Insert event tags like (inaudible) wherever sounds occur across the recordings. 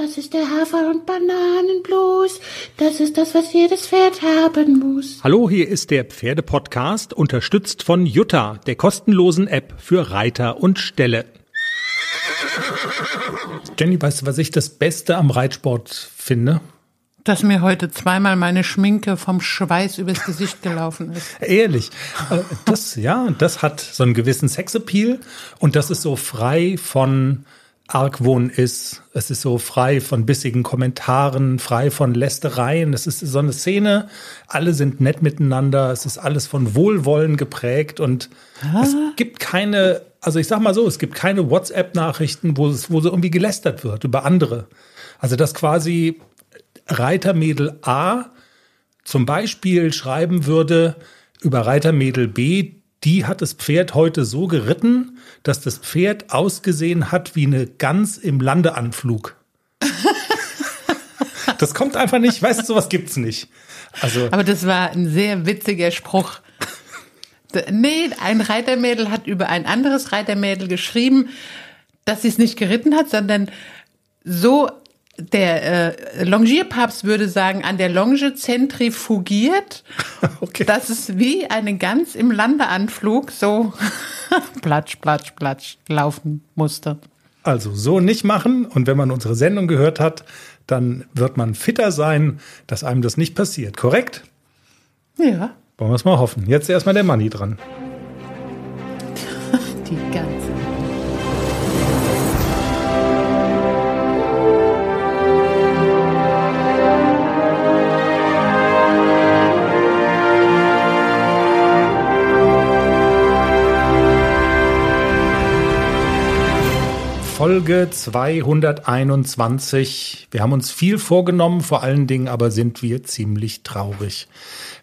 Das ist der Hafer- und Bananenblues. Das ist das, was jedes Pferd haben muss. Hallo, hier ist der Pferdepodcast, unterstützt von Jutta, der kostenlosen App für Reiter und Ställe. Jenny, weißt du, was ich das Beste am Reitsport finde? dass mir heute zweimal meine Schminke vom Schweiß übers Gesicht gelaufen ist. (laughs) Ehrlich. Äh, das, ja, das hat so einen gewissen Sexappeal und das ist so frei von Argwohn ist. Es ist so frei von bissigen Kommentaren, frei von Lästereien. Es ist so eine Szene. Alle sind nett miteinander. Es ist alles von Wohlwollen geprägt und ah. es gibt keine, also ich sag mal so, es gibt keine WhatsApp-Nachrichten, wo es, wo so irgendwie gelästert wird über andere. Also das quasi Reitermädel A zum Beispiel schreiben würde über Reitermädel B, die hat das Pferd heute so geritten, dass das Pferd ausgesehen hat wie eine Gans im Landeanflug. (laughs) das kommt einfach nicht, weißt du, sowas gibt's nicht. Also, Aber das war ein sehr witziger Spruch. Nee, ein Reitermädel hat über ein anderes Reitermädel geschrieben, dass sie es nicht geritten hat, sondern so der äh, Longierpapst würde sagen, an der Longe zentrifugiert. (laughs) Okay. Das ist wie eine Gans im Landeanflug so (laughs) platsch, platsch, platsch laufen musste. Also so nicht machen. Und wenn man unsere Sendung gehört hat, dann wird man fitter sein, dass einem das nicht passiert. Korrekt? Ja. Wollen wir es mal hoffen. Jetzt erstmal der Manni dran. (laughs) Die Gans. Folge 221. Wir haben uns viel vorgenommen, vor allen Dingen aber sind wir ziemlich traurig.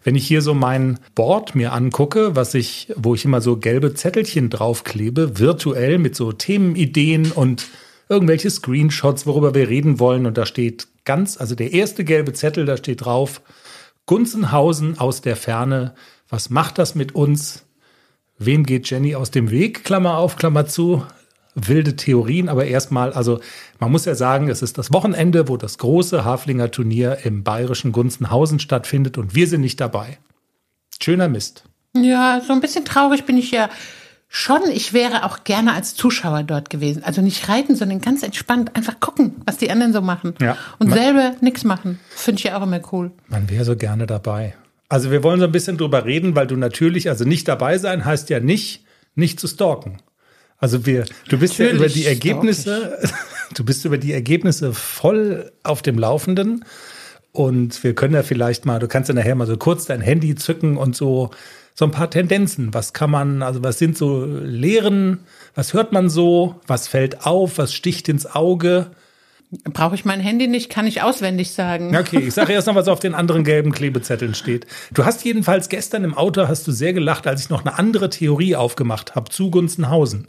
Wenn ich hier so mein Board mir angucke, was ich, wo ich immer so gelbe Zettelchen draufklebe, virtuell mit so Themenideen und irgendwelche Screenshots, worüber wir reden wollen. Und da steht ganz, also der erste gelbe Zettel, da steht drauf, Gunzenhausen aus der Ferne. Was macht das mit uns? Wem geht Jenny aus dem Weg? Klammer auf, Klammer zu wilde Theorien, aber erstmal, also man muss ja sagen, es ist das Wochenende, wo das große Haflinger Turnier im bayerischen Gunzenhausen stattfindet und wir sind nicht dabei. Schöner Mist. Ja, so ein bisschen traurig bin ich ja schon. Ich wäre auch gerne als Zuschauer dort gewesen. Also nicht reiten, sondern ganz entspannt einfach gucken, was die anderen so machen. Ja, und selber nichts machen. Finde ich ja auch immer cool. Man wäre so gerne dabei. Also wir wollen so ein bisschen drüber reden, weil du natürlich, also nicht dabei sein heißt ja nicht, nicht zu stalken. Also wir, du bist Natürlich ja über die Ergebnisse, (laughs) du bist über die Ergebnisse voll auf dem Laufenden. Und wir können ja vielleicht mal, du kannst ja nachher mal so kurz dein Handy zücken und so, so ein paar Tendenzen. Was kann man, also was sind so Lehren? Was hört man so? Was fällt auf? Was sticht ins Auge? Brauche ich mein Handy nicht, kann ich auswendig sagen. Okay, ich sage (laughs) erst noch, was auf den anderen gelben Klebezetteln steht. Du hast jedenfalls gestern im Auto, hast du sehr gelacht, als ich noch eine andere Theorie aufgemacht habe, zu Gunzenhausen.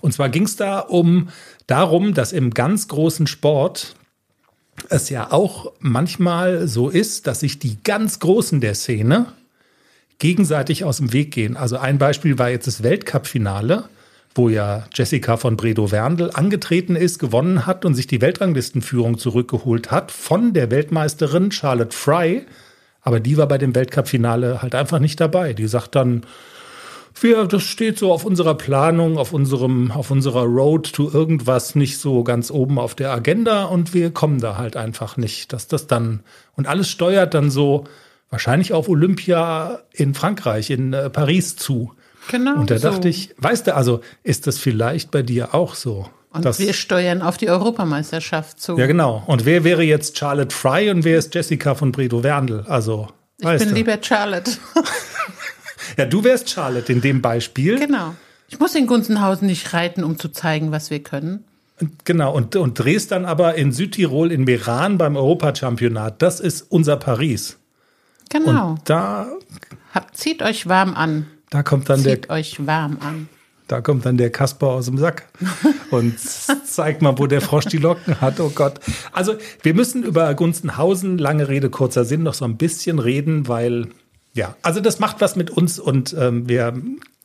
Und zwar ging es da um darum, dass im ganz großen Sport es ja auch manchmal so ist, dass sich die ganz Großen der Szene gegenseitig aus dem Weg gehen. Also ein Beispiel war jetzt das Weltcup-Finale, wo ja Jessica von Bredow-Werndl angetreten ist, gewonnen hat und sich die Weltranglistenführung zurückgeholt hat von der Weltmeisterin Charlotte Fry. Aber die war bei dem Weltcup-Finale halt einfach nicht dabei. Die sagt dann, wir, das steht so auf unserer Planung, auf unserem, auf unserer Road to irgendwas nicht so ganz oben auf der Agenda und wir kommen da halt einfach nicht, dass das dann und alles steuert dann so wahrscheinlich auf Olympia in Frankreich, in äh, Paris zu. Genau. Und da so. dachte ich, weißt du, also ist das vielleicht bei dir auch so? Und das, wir steuern auf die Europameisterschaft zu. Ja, genau. Und wer wäre jetzt Charlotte Fry und wer ist Jessica von Bredow-Werndl? Also, ich bin du. lieber Charlotte. (laughs) Ja, du wärst Charlotte in dem Beispiel. Genau. Ich muss in Gunzenhausen nicht reiten, um zu zeigen, was wir können. Genau, und, und drehst dann aber in Südtirol, in Meran beim Europachampionat. Das ist unser Paris. Genau. Und da. Hab, zieht euch warm an. Da kommt dann zieht der. euch warm an. Da kommt dann der Kasper aus dem Sack und (laughs) zeigt mal, wo der Frosch die Locken hat. Oh Gott. Also, wir müssen über Gunzenhausen, lange Rede, kurzer Sinn, noch so ein bisschen reden, weil ja, also das macht was mit uns und ähm, wir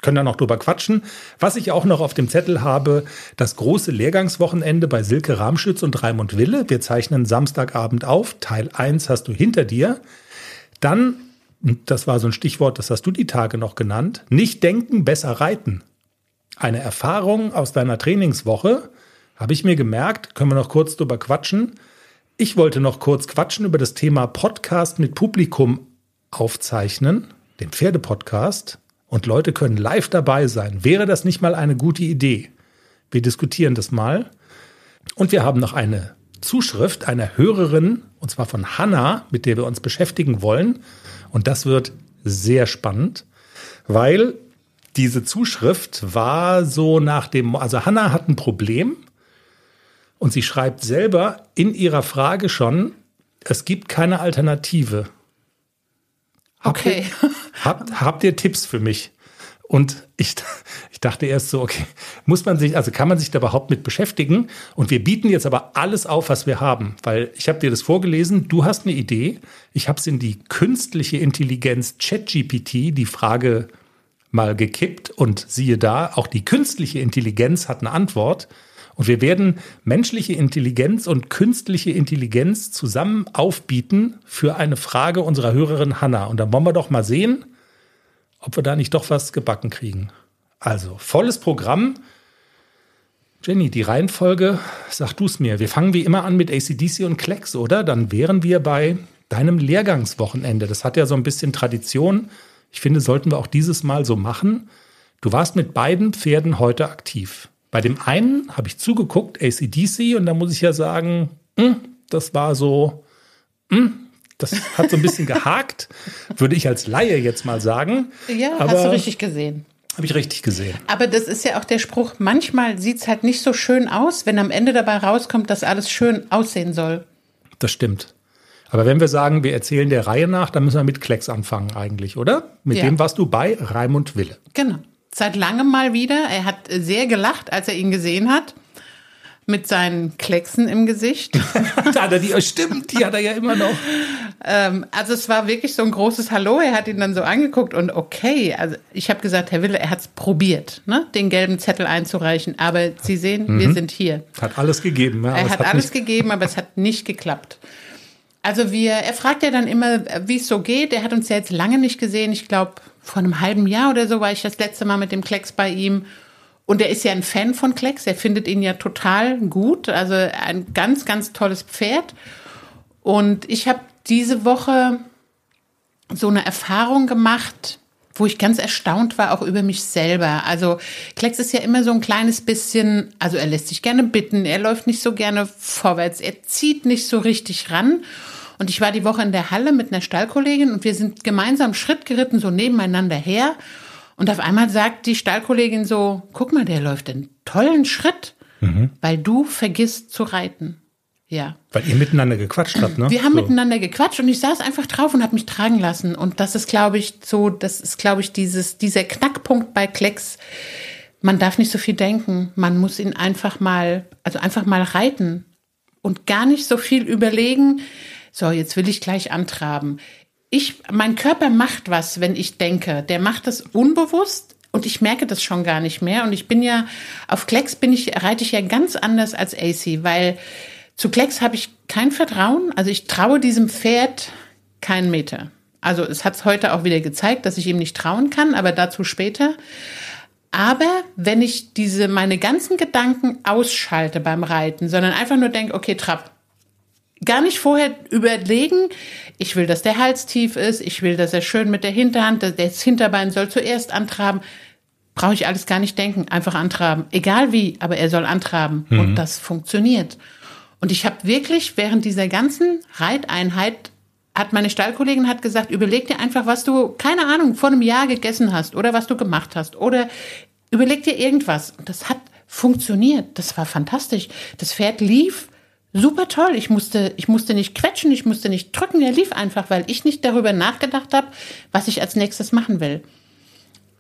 können da noch drüber quatschen. Was ich auch noch auf dem Zettel habe, das große Lehrgangswochenende bei Silke Ramschütz und Raimund Wille. Wir zeichnen Samstagabend auf. Teil 1 hast du hinter dir. Dann, das war so ein Stichwort, das hast du die Tage noch genannt, nicht denken, besser reiten. Eine Erfahrung aus deiner Trainingswoche, habe ich mir gemerkt, können wir noch kurz drüber quatschen. Ich wollte noch kurz quatschen über das Thema Podcast mit Publikum aufzeichnen, den Pferdepodcast, und Leute können live dabei sein. Wäre das nicht mal eine gute Idee? Wir diskutieren das mal. Und wir haben noch eine Zuschrift einer Hörerin, und zwar von Hanna, mit der wir uns beschäftigen wollen. Und das wird sehr spannend, weil diese Zuschrift war so nach dem, also Hanna hat ein Problem und sie schreibt selber in ihrer Frage schon, es gibt keine Alternative okay. (laughs) habt, habt ihr Tipps für mich? Und ich, ich dachte erst so, okay, muss man sich, also kann man sich da überhaupt mit beschäftigen? Und wir bieten jetzt aber alles auf, was wir haben, weil ich habe dir das vorgelesen, du hast eine Idee, ich habe es in die künstliche Intelligenz ChatGPT die Frage mal gekippt und siehe da, auch die künstliche Intelligenz hat eine Antwort. Und wir werden menschliche Intelligenz und künstliche Intelligenz zusammen aufbieten für eine Frage unserer Hörerin Hanna. Und dann wollen wir doch mal sehen, ob wir da nicht doch was gebacken kriegen. Also, volles Programm. Jenny, die Reihenfolge, sag du es mir. Wir fangen wie immer an mit ACDC und Klecks, oder? Dann wären wir bei deinem Lehrgangswochenende. Das hat ja so ein bisschen Tradition. Ich finde, sollten wir auch dieses Mal so machen. Du warst mit beiden Pferden heute aktiv. Bei dem einen habe ich zugeguckt, ACDC, und da muss ich ja sagen, mh, hm, das war so, mh, hm, das hat so ein bisschen (laughs) gehakt, würde ich als Laie jetzt mal sagen. Ja, Aber hast du richtig gesehen. Habe ich richtig gesehen. Aber das ist ja auch der Spruch, manchmal sieht es halt nicht so schön aus, wenn am Ende dabei rauskommt, dass alles schön aussehen soll. Das stimmt. Aber wenn wir sagen, wir erzählen der Reihe nach, dann müssen wir mit Klecks anfangen eigentlich, oder? Mit ja. dem warst du bei Raimund Wille. Genau seit langem mal wieder. Er hat sehr gelacht, als er ihn gesehen hat. Mit seinen Klecksen im Gesicht. (laughs) da hat er die, oh, stimmt, die hat er ja immer noch. Ähm, also es war wirklich so ein großes Hallo. Er hat ihn dann so angeguckt und okay, also ich habe gesagt, Herr Wille, er hat es probiert, ne? den gelben Zettel einzureichen. Aber Sie sehen, mhm. wir sind hier. Hat alles gegeben. Ja, er hat, hat alles gegeben, aber es hat nicht geklappt. Also wir, er fragt ja dann immer, wie es so geht. Er hat uns ja jetzt lange nicht gesehen. Ich glaube, vor einem halben Jahr oder so war ich das letzte Mal mit dem Klecks bei ihm. Und er ist ja ein Fan von Klecks. Er findet ihn ja total gut. Also ein ganz, ganz tolles Pferd. Und ich habe diese Woche so eine Erfahrung gemacht, wo ich ganz erstaunt war, auch über mich selber. Also Klecks ist ja immer so ein kleines bisschen, also er lässt sich gerne bitten, er läuft nicht so gerne vorwärts, er zieht nicht so richtig ran. Und ich war die Woche in der Halle mit einer Stallkollegin und wir sind gemeinsam Schritt geritten, so nebeneinander her. Und auf einmal sagt die Stallkollegin so, guck mal, der läuft einen tollen Schritt, mhm. weil du vergisst zu reiten. Ja. Weil ihr miteinander gequatscht habt, ne? Wir haben so. miteinander gequatscht und ich saß einfach drauf und habe mich tragen lassen. Und das ist, glaube ich, so, das ist, glaube ich, dieses, dieser Knackpunkt bei Klecks. Man darf nicht so viel denken. Man muss ihn einfach mal, also einfach mal reiten und gar nicht so viel überlegen. So, jetzt will ich gleich antraben. Ich, mein Körper macht was, wenn ich denke. Der macht das unbewusst und ich merke das schon gar nicht mehr. Und ich bin ja, auf Klecks bin ich, reite ich ja ganz anders als AC, weil zu Klecks habe ich kein Vertrauen. Also ich traue diesem Pferd keinen Meter. Also es hat es heute auch wieder gezeigt, dass ich ihm nicht trauen kann, aber dazu später. Aber wenn ich diese meine ganzen Gedanken ausschalte beim Reiten, sondern einfach nur denke, okay, Trab, gar nicht vorher überlegen, ich will, dass der Hals tief ist, ich will, dass er schön mit der Hinterhand, das Hinterbein soll zuerst antraben. Brauche ich alles gar nicht denken, einfach antraben. Egal wie, aber er soll antraben. Mhm. Und das funktioniert. Und ich habe wirklich während dieser ganzen Reiteinheit hat meine Stallkollegin hat gesagt, überleg dir einfach, was du, keine Ahnung, vor einem Jahr gegessen hast oder was du gemacht hast oder überleg dir irgendwas. Und das hat funktioniert. Das war fantastisch. Das Pferd lief super toll. Ich musste, ich musste nicht quetschen, ich musste nicht drücken. Er lief einfach, weil ich nicht darüber nachgedacht habe, was ich als nächstes machen will.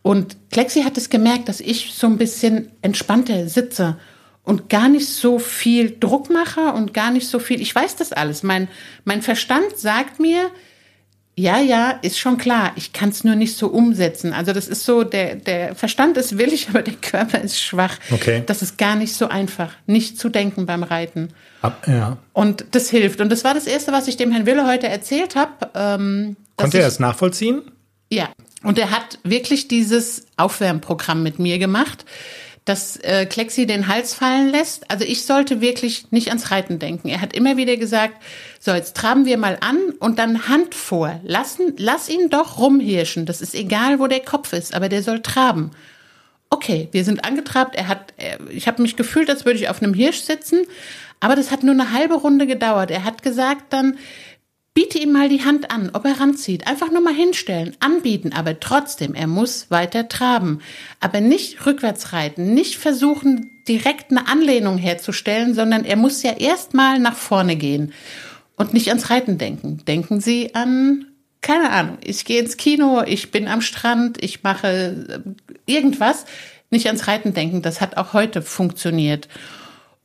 Und Klexi hat es gemerkt, dass ich so ein bisschen entspannter sitze und gar nicht so viel Druck mache und gar nicht so viel. Ich weiß das alles. Mein, mein Verstand sagt mir, ja, ja, ist schon klar. Ich kann es nur nicht so umsetzen. Also das ist so, der, der Verstand ist willig, (laughs) aber der Körper ist schwach. Okay. Das ist gar nicht so einfach, nicht zu denken beim Reiten. Ab, ja. Und das hilft. Und das war das Erste, was ich dem Herrn Wille heute erzählt habe. Ähm, Konnte ich, er es nachvollziehen? Ja. Und er hat wirklich dieses Aufwärmprogramm mit mir gemacht dass äh, Klexi den Hals fallen lässt. Also ich sollte wirklich nicht ans Reiten denken. Er hat immer wieder gesagt, so jetzt traben wir mal an und dann Hand vor. Lassen, lass ihn doch rumhirschen. Das ist egal, wo der Kopf ist, aber der soll traben. Okay, wir sind angetrabt. Er hat, er, äh, ich habe mich gefühlt, als würde ich auf einem Hirsch sitzen. Aber das hat nur eine halbe Runde gedauert. Er hat gesagt dann, Biete ihm mal die Hand an, ob er ranzieht. Einfach nur mal hinstellen, anbieten, aber trotzdem, er muss weiter traben. Aber nicht rückwärts reiten, nicht versuchen, direkt eine Anlehnung herzustellen, sondern er muss ja erst mal nach vorne gehen und nicht ans Reiten denken. Denken Sie an, keine Ahnung, ich gehe ins Kino, ich bin am Strand, ich mache äh, irgendwas. Nicht ans Reiten denken, das hat auch heute funktioniert.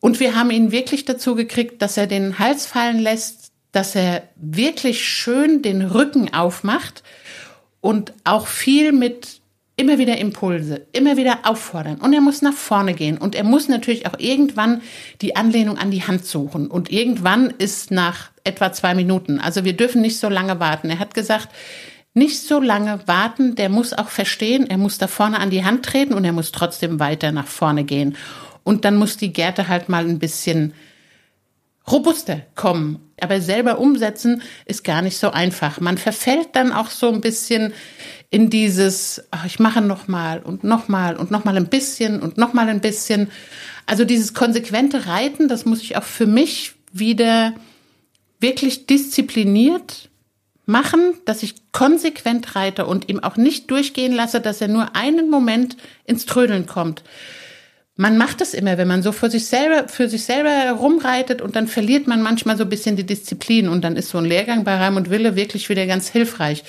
Und wir haben ihn wirklich dazu gekriegt, dass er den Hals fallen lässt, dass er wirklich schön den Rücken aufmacht und auch viel mit immer wieder Impulse, immer wieder auffordern und er muss nach vorne gehen und er muss natürlich auch irgendwann die Anlehnung an die Hand suchen und irgendwann ist nach etwa zwei Minuten. Also wir dürfen nicht so lange warten. Er hat gesagt, nicht so lange warten, der muss auch verstehen, er muss da vorne an die Hand treten und er muss trotzdem weiter nach vorne gehen. Und dann muss die Gerte halt mal ein bisschen robuster kommen aber selber umsetzen ist gar nicht so einfach. Man verfällt dann auch so ein bisschen in dieses, ach, ich mache nochmal und nochmal und nochmal ein bisschen und nochmal ein bisschen. Also dieses konsequente Reiten, das muss ich auch für mich wieder wirklich diszipliniert machen, dass ich konsequent reite und ihm auch nicht durchgehen lasse, dass er nur einen Moment ins Trödeln kommt man macht das immer, wenn man so für sich selber, für sich selber rumreitet und dann verliert man manchmal so ein bisschen die Disziplin und dann ist so ein Lehrgang bei Raimund Wille wirklich wieder ganz hilfreich.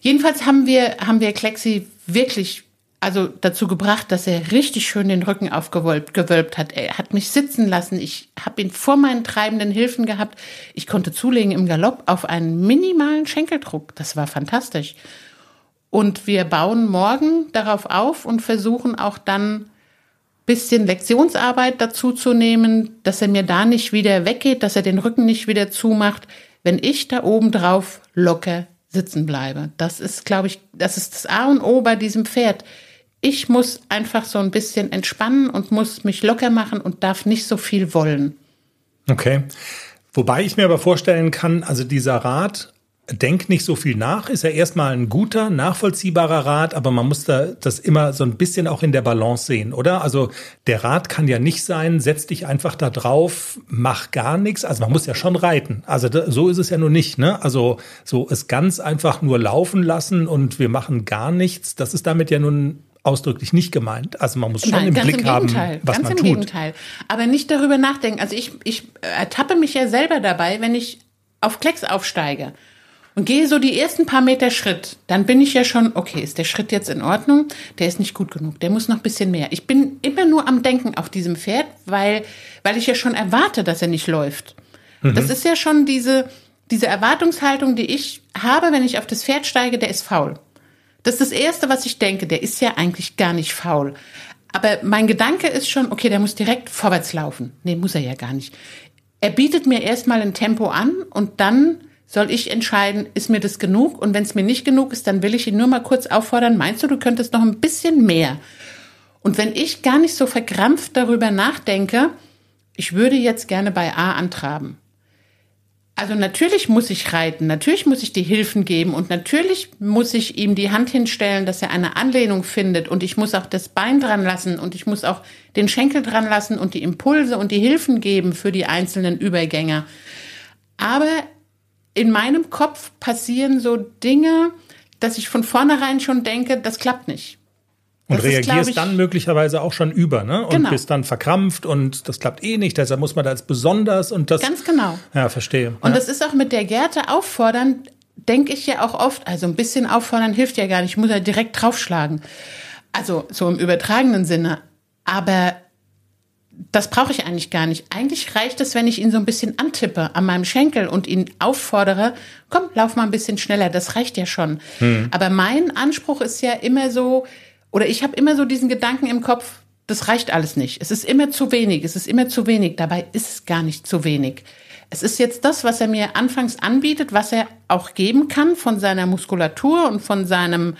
Jedenfalls haben wir, haben wir Klexi wirklich also dazu gebracht, dass er richtig schön den Rücken aufgewölbt gewölbt hat. Er hat mich sitzen lassen. Ich habe ihn vor meinen treibenden Hilfen gehabt. Ich konnte zulegen im Galopp auf einen minimalen Schenkeldruck. Das war fantastisch. Und wir bauen morgen darauf auf und versuchen auch dann bisschen Lektionsarbeit dazu zu nehmen, dass er mir da nicht wieder weggeht, dass er den Rücken nicht wieder zumacht, wenn ich da oben drauf locker sitzen bleibe. Das ist, glaube ich, das ist das A und O bei diesem Pferd. Ich muss einfach so ein bisschen entspannen und muss mich locker machen und darf nicht so viel wollen. Okay. Wobei ich mir aber vorstellen kann, also dieser Rat, Denk nicht so viel nach, ist ja erstmal ein guter, nachvollziehbarer Rat, aber man muss da das immer so ein bisschen auch in der Balance sehen, oder? Also der Rat kann ja nicht sein, setz dich einfach da drauf, mach gar nichts. Also man muss ja schon reiten. Also da, so ist es ja nur nicht, ne? Also so es ganz einfach nur laufen lassen und wir machen gar nichts, das ist damit ja nun ausdrücklich nicht gemeint. Also man muss schon Nein, im Blick im haben, was ganz man tut. Ganz im Gegenteil. Aber nicht darüber nachdenken. Also ich, ich ertappe mich ja selber dabei, wenn ich auf Klecks aufsteige und gehe so die ersten paar Meter Schritt, dann bin ich ja schon, okay, ist der Schritt jetzt in Ordnung? Der ist nicht gut genug, der muss noch ein bisschen mehr. Ich bin immer nur am Denken auf diesem Pferd, weil, weil ich ja schon erwarte, dass er nicht läuft. Mhm. Das ist ja schon diese, diese Erwartungshaltung, die ich habe, wenn ich auf das Pferd steige, der ist faul. Das ist das Erste, was ich denke, der ist ja eigentlich gar nicht faul. Aber mein Gedanke ist schon, okay, der muss direkt vorwärts laufen. Nee, muss er ja gar nicht. Er bietet mir erstmal ein Tempo an und dann soll ich entscheiden, ist mir das genug? Und wenn es mir nicht genug ist, dann will ich ihn nur mal kurz auffordern, meinst du, du könntest noch ein bisschen mehr? Und wenn ich gar nicht so verkrampft darüber nachdenke, ich würde jetzt gerne bei A antraben. Also natürlich muss ich reiten, natürlich muss ich die Hilfen geben und natürlich muss ich ihm die Hand hinstellen, dass er eine Anlehnung findet und ich muss auch das Bein dran lassen und ich muss auch den Schenkel dran lassen und die Impulse und die Hilfen geben für die einzelnen Übergänger. Aber in meinem Kopf passieren so Dinge, dass ich von vornherein schon denke, das klappt nicht. Und das reagierst ist, dann möglicherweise auch schon über, ne? Und genau. bist dann verkrampft und das klappt eh nicht, deshalb muss man da als besonders und das. Ganz genau. Ja, verstehe. Und ja. das ist auch mit der Gerte auffordern, denke ich ja auch oft, also ein bisschen auffordern hilft ja gar nicht, ich muss ja direkt draufschlagen. Also so im übertragenen Sinne. Aber das brauche ich eigentlich gar nicht. Eigentlich reicht es, wenn ich ihn so ein bisschen antippe an meinem Schenkel und ihn auffordere, komm, lauf mal ein bisschen schneller, das reicht ja schon. Hm. Aber mein Anspruch ist ja immer so, oder ich habe immer so diesen Gedanken im Kopf, das reicht alles nicht. Es ist immer zu wenig, es ist immer zu wenig. Dabei ist es gar nicht zu wenig. Es ist jetzt das, was er mir anfangs anbietet, was er auch geben kann von seiner Muskulatur und von seinem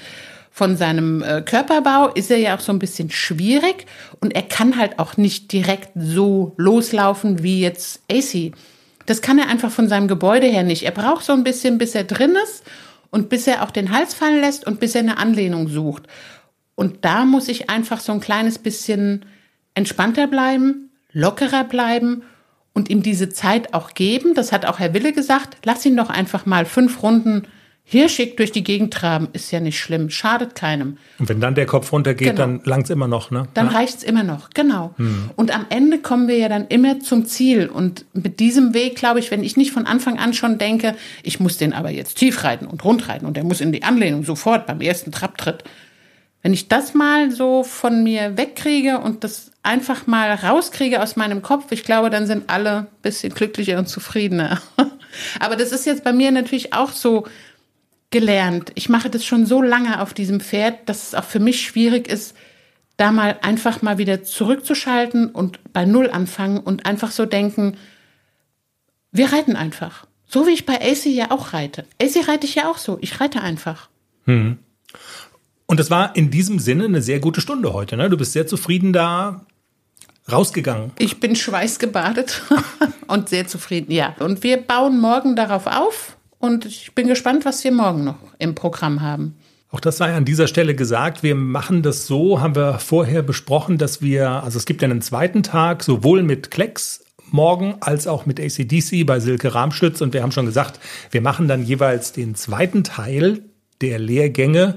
von seinem äh, Körperbau ist er ja auch so ein bisschen schwierig und er kann halt auch nicht direkt so loslaufen wie jetzt AC. Das kann er einfach von seinem Gebäude her nicht. Er braucht so ein bisschen, bis er drin ist und bis er auch den Hals fallen lässt und bis er eine Anlehnung sucht. Und da muss ich einfach so ein kleines bisschen entspannter bleiben, lockerer bleiben und ihm diese Zeit auch geben. Das hat auch Herr Wille gesagt. Lass ihn doch einfach mal fünf Runden hirschig durch die Gegend traben, ist ja nicht schlimm, schadet keinem. Und wenn dann der Kopf runtergeht, genau. dann langt's immer noch, ne? Dann ja? reicht's immer noch, genau. Hm. Und am Ende kommen wir ja dann immer zum Ziel. Und mit diesem Weg, glaube ich, wenn ich nicht von Anfang an schon denke, ich muss den aber jetzt tief reiten und rund reiten und der muss in die Anlehnung sofort beim ersten Trabtritt. Wenn ich das mal so von mir wegkriege und das einfach mal rauskriege aus meinem Kopf, ich glaube, dann sind alle ein bisschen glücklicher und zufriedener. (laughs) aber das ist jetzt bei mir natürlich auch so, gelernt. Ich mache das schon so lange auf diesem Pferd, dass es auch für mich schwierig ist, da mal einfach mal wieder zurückzuschalten und bei Null anfangen und einfach so denken, wir reiten einfach. So wie ich bei AC ja auch reite. AC reite ich ja auch so. Ich reite einfach. Hm. Und das war in diesem Sinne eine sehr gute Stunde heute. Ne? Du bist sehr zufrieden da rausgegangen. Ich bin schweißgebadet (laughs) und sehr zufrieden, ja. Und wir bauen morgen darauf auf und ich bin gespannt, was wir morgen noch im Programm haben. Auch das sei an dieser Stelle gesagt. Wir machen das so, haben wir vorher besprochen, dass wir, also es gibt ja einen zweiten Tag, sowohl mit Klecks morgen als auch mit ACDC bei Silke Ramschütz. Und wir haben schon gesagt, wir machen dann jeweils den zweiten Teil der Lehrgänge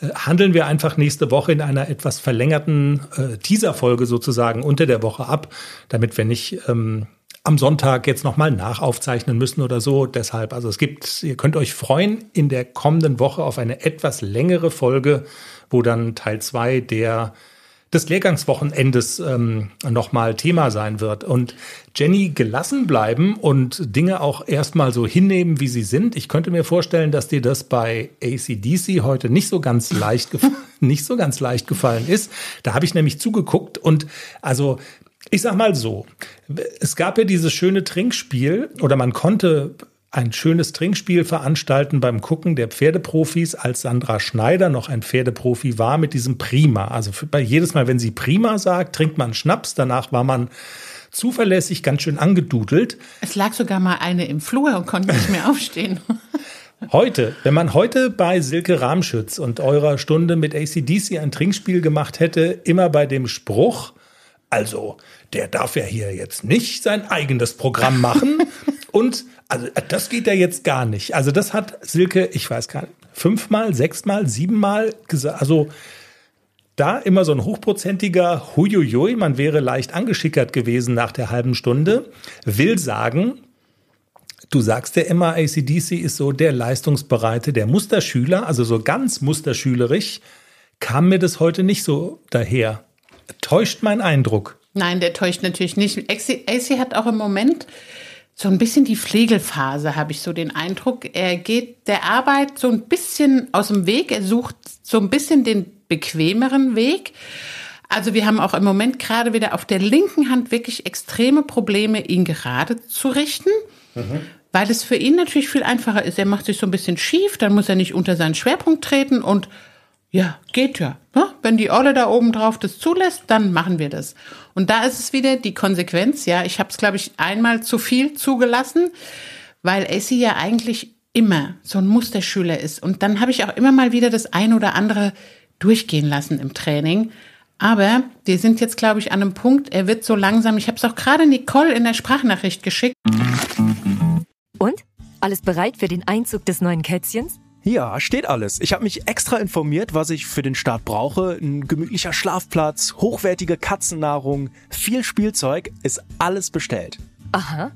äh, handeln wir einfach nächste Woche in einer etwas verlängerten äh, Teaser-Folge sozusagen unter der Woche ab, damit wir nicht ähm, am Sonntag jetzt nochmal nachaufzeichnen müssen oder so. Deshalb, also es gibt, ihr könnt euch freuen in der kommenden Woche auf eine etwas längere Folge, wo dann Teil 2 der des Lehrgangswochenendes ähm, nochmal Thema sein wird. Und Jenny gelassen bleiben und Dinge auch erstmal so hinnehmen, wie sie sind. Ich könnte mir vorstellen, dass dir das bei ACDC heute nicht so ganz leicht, (laughs) nicht so ganz leicht gefallen ist. Da habe ich nämlich zugeguckt und also ich sag mal so, es gab ja dieses schöne Trinkspiel oder man konnte ein schönes Trinkspiel veranstalten beim Gucken der Pferdeprofis, als Sandra Schneider noch ein Pferdeprofi war mit diesem Prima. Also für, jedes Mal, wenn sie Prima sagt, trinkt man Schnaps, danach war man zuverlässig ganz schön angedudelt. Es lag sogar mal eine im Flur und konnte nicht mehr aufstehen. (laughs) Heute, wenn man heute bei Silke Rahmschütz und eurer Stunde mit ACDC ein Trinkspiel gemacht hätte, immer bei dem Spruch, also, der darf ja hier jetzt nicht sein eigenes Programm machen. (laughs) und also, das geht ja jetzt gar nicht. Also, das hat Silke, ich weiß gar nicht, fünfmal, sechsmal, siebenmal gesagt. Also, da immer so ein hochprozentiger Huiuiui, man wäre leicht angeschickert gewesen nach der halben Stunde, will sagen, du sagst ja immer, ACDC ist so der leistungsbereite, der Musterschüler, also so ganz musterschülerisch, kam mir das heute nicht so daher. Täuscht mein Eindruck? Nein, der täuscht natürlich nicht. AC hat auch im Moment so ein bisschen die Pflegelphase, habe ich so den Eindruck. Er geht der Arbeit so ein bisschen aus dem Weg. Er sucht so ein bisschen den bequemeren Weg. Also wir haben auch im Moment gerade wieder auf der linken Hand wirklich extreme Probleme, ihn gerade zu richten. Mhm. Weil es für ihn natürlich viel einfacher ist. Er macht sich so ein bisschen schief, dann muss er nicht unter seinen Schwerpunkt treten und ja, geht ja. Wenn die Olle da oben drauf das zulässt, dann machen wir das. Und da ist es wieder die Konsequenz. Ja, ich habe es, glaube ich, einmal zu viel zugelassen, weil Essie ja eigentlich immer so ein Musterschüler ist. Und dann habe ich auch immer mal wieder das ein oder andere durchgehen lassen im Training. Aber wir sind jetzt, glaube ich, an einem Punkt, er wird so langsam. Ich habe es auch gerade Nicole in der Sprachnachricht geschickt. Und? Alles bereit für den Einzug des neuen Kätzchens? Ja, steht alles. Ich habe mich extra informiert, was ich für den Start brauche. Ein gemütlicher Schlafplatz, hochwertige Katzennahrung, viel Spielzeug, ist alles bestellt. Aha.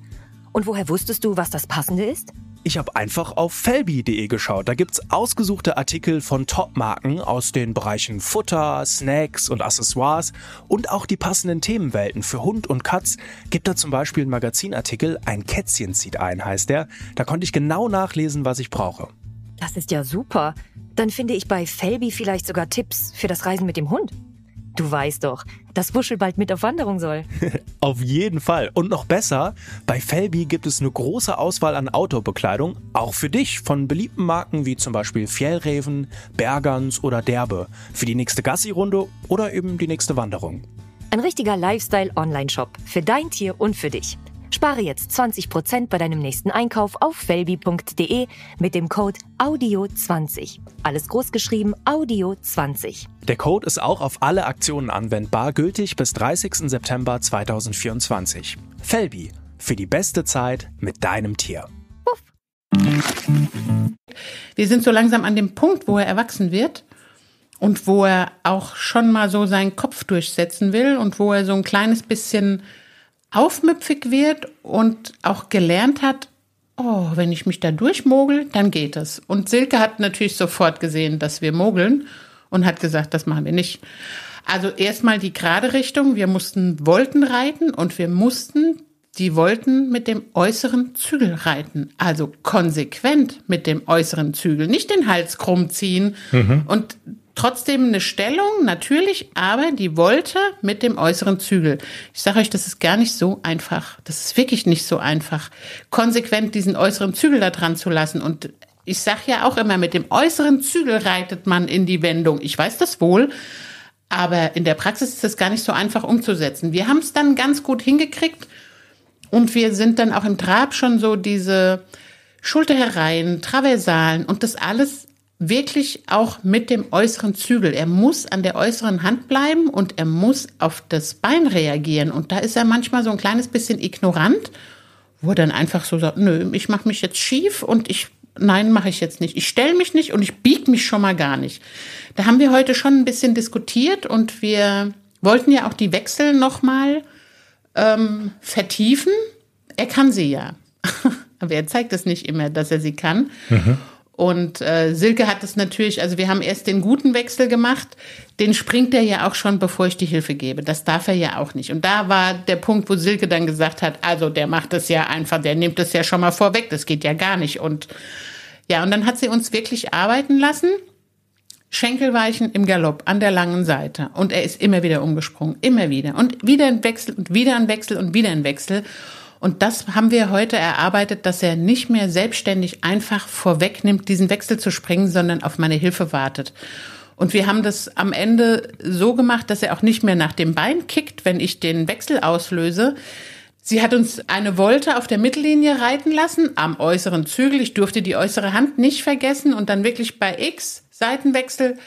Und woher wusstest du, was das passende ist? Ich habe einfach auf felbi.de geschaut. Da gibt es ausgesuchte Artikel von Top-Marken aus den Bereichen Futter, Snacks und Accessoires und auch die passenden Themenwelten für Hund und Katz. Gibt da zum Beispiel einen Magazinartikel, ein Kätzchen zieht ein, heißt der. Da konnte ich genau nachlesen, was ich brauche. Das ist ja super. Dann finde ich bei Felby vielleicht sogar Tipps für das Reisen mit dem Hund. Du weißt doch, dass Wuschel bald mit auf Wanderung soll. (laughs) auf jeden Fall. Und noch besser, bei Felby gibt es eine große Auswahl an Outdoor-Bekleidung, auch für dich, von beliebten Marken wie zum Beispiel Fjellreven, Bergans oder Derbe, für die nächste Gassi-Runde oder eben die nächste Wanderung. Ein richtiger Lifestyle-Online-Shop für dein Tier und für dich. Spare jetzt 20% bei deinem nächsten Einkauf auf felbi.de mit dem Code AUDIO20. Alles großgeschrieben AUDIO20. Der Code ist auch auf alle Aktionen anwendbar, gültig bis 30. September 2024. Felbi, für die beste Zeit mit deinem Tier. Puff. Wir sind so langsam an dem Punkt, wo er erwachsen wird und wo er auch schon mal so seinen Kopf durchsetzen will und wo er so ein kleines bisschen aufmüpfig wird und auch gelernt hat, oh, wenn ich mich da durchmogel, dann geht es. Und Silke hat natürlich sofort gesehen, dass wir mogeln und hat gesagt, das machen wir nicht. Also erstmal die gerade Richtung. Wir mussten Wolten reiten und wir mussten die Wolten mit dem äußeren Zügel reiten. Also konsequent mit dem äußeren Zügel. Nicht den Hals krumm ziehen mhm. und trotzdem eine Stellung, natürlich, aber die wollte mit dem äußeren Zügel. Ich sage euch, das ist gar nicht so einfach. Das ist wirklich nicht so einfach, konsequent diesen äußeren Zügel da dran zu lassen. Und ich sage ja auch immer, mit dem äußeren Zügel reitet man in die Wendung. Ich weiß das wohl. Aber in der Praxis ist das gar nicht so einfach umzusetzen. Wir haben es dann ganz gut hingekriegt und wir sind dann auch im Trab schon so diese Schulter herein, Traversalen und das alles wirklich auch mit dem äußeren Zügel. Er muss an der äußeren Hand bleiben und er muss auf das Bein reagieren. Und da ist er manchmal so ein kleines bisschen ignorant, wo er dann einfach so sagt, nö, ich mache mich jetzt schief und ich, nein, mache ich jetzt nicht. Ich stelle mich nicht und ich biege mich schon mal gar nicht. Da haben wir heute schon ein bisschen diskutiert und wir wollten ja auch die Wechsel nochmal ähm, vertiefen. Er kann sie ja. (laughs) Aber er zeigt es nicht immer, dass er sie kann. Mhm. Und äh, Silke hat es natürlich, also wir haben erst den guten Wechsel gemacht, den springt er ja auch schon, bevor ich die Hilfe gebe. Das darf er ja auch nicht. Und da war der Punkt, wo Silke dann gesagt hat, also der macht das ja einfach, der nimmt das ja schon mal vorweg, das geht ja gar nicht. Und ja, und dann hat sie uns wirklich arbeiten lassen. Schenkelweichen im Galopp an der langen Seite. Und er ist immer wieder umgesprungen, immer wieder. Und wieder ein Wechsel und wieder ein Wechsel und wieder ein Wechsel. Und das haben wir heute erarbeitet, dass er nicht mehr selbstständig einfach vorwegnimmt, diesen Wechsel zu springen, sondern auf meine Hilfe wartet. Und wir haben das am Ende so gemacht, dass er auch nicht mehr nach dem Bein kickt, wenn ich den Wechsel auslöse. Sie hat uns eine Wolte auf der Mittellinie reiten lassen, am äußeren Zügel. Ich durfte die äußere Hand nicht vergessen und dann wirklich bei X Seitenwechsel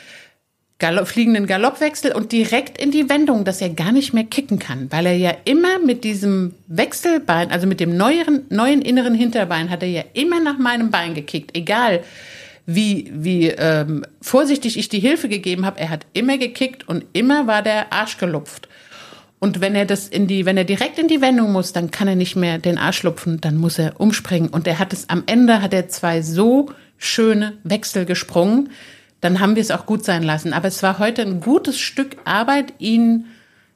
Galopp, fliegenden Galoppwechsel und direkt in die Wendung, dass er gar nicht mehr kicken kann, weil er ja immer mit diesem Wechselbein, also mit dem neueren, neuen inneren Hinterbein, hat er ja immer nach meinem Bein gekickt, egal wie, wie ähm, vorsichtig ich die Hilfe gegeben habe, er hat immer gekickt und immer war der Arsch gelupft. Und wenn er das in die, wenn er direkt in die Wendung muss, dann kann er nicht mehr den Arsch lupfen, dann muss er umspringen. Und er hat es am Ende, hat er zwei so schöne Wechsel gesprungen, dann haben wir es auch gut sein lassen. Aber es war heute ein gutes Stück Arbeit, ihn,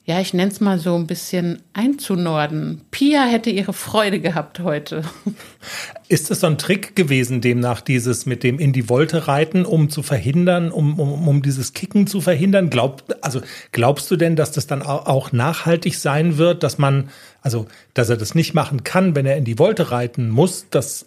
ja, ich nenne es mal so ein bisschen einzunorden. Pia hätte ihre Freude gehabt heute. (laughs) Ist es so ein Trick gewesen, demnach dieses mit dem in die Wolte reiten, um zu verhindern, um, um, um dieses Kicken zu verhindern? Glaub, also glaubst du denn, dass das dann auch nachhaltig sein wird, dass man, also dass er das nicht machen kann, wenn er in die Wolte reiten muss, dass